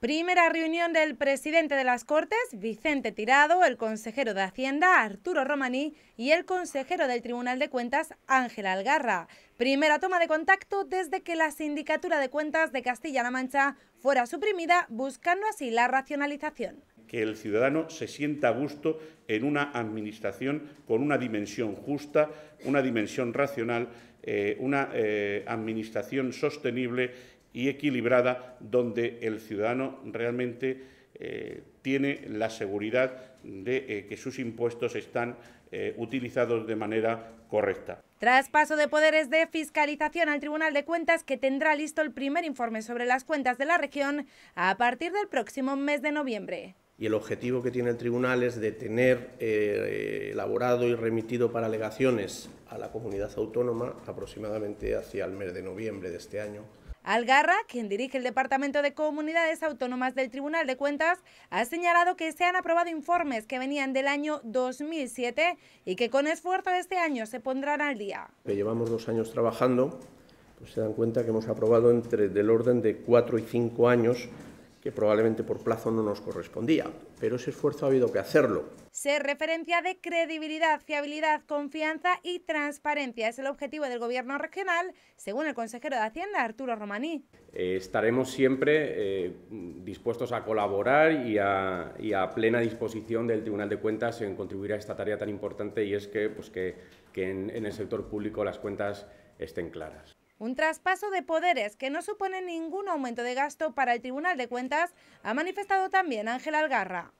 Primera reunión del presidente de las Cortes, Vicente Tirado, el consejero de Hacienda, Arturo Romaní, y el consejero del Tribunal de Cuentas, Ángel Algarra. Primera toma de contacto desde que la Sindicatura de Cuentas de Castilla-La Mancha fuera suprimida, buscando así la racionalización que el ciudadano se sienta a gusto en una administración con una dimensión justa, una dimensión racional, eh, una eh, administración sostenible y equilibrada, donde el ciudadano realmente eh, tiene la seguridad de que sus impuestos están utilizados de manera correcta. Traspaso de poderes de fiscalización al Tribunal de Cuentas, que tendrá listo el primer informe sobre las cuentas de la región a partir del próximo mes de noviembre y el objetivo que tiene el tribunal es de tener eh, elaborado y remitido para alegaciones a la comunidad autónoma aproximadamente hacia el mes de noviembre de este año. Algarra, quien dirige el Departamento de Comunidades Autónomas del Tribunal de Cuentas, ha señalado que se han aprobado informes que venían del año 2007 y que con esfuerzo de este año se pondrán al día. llevamos dos años trabajando, pues se dan cuenta que hemos aprobado entre del orden de cuatro y cinco años que probablemente por plazo no nos correspondía, pero ese esfuerzo ha habido que hacerlo. Ser referencia de credibilidad, fiabilidad, confianza y transparencia es el objetivo del Gobierno regional, según el consejero de Hacienda, Arturo Romaní. Eh, estaremos siempre eh, dispuestos a colaborar y a, plena disposición del Tribunal de Cuentas en contribuir a esta tarea tan importante y es que, pues que, en el sector público las cuentas estén claras un traspaso de poderes que no supone ningún aumento de gasto para el Tribunal de Cuentas, ha manifestado también Ángel Algarra.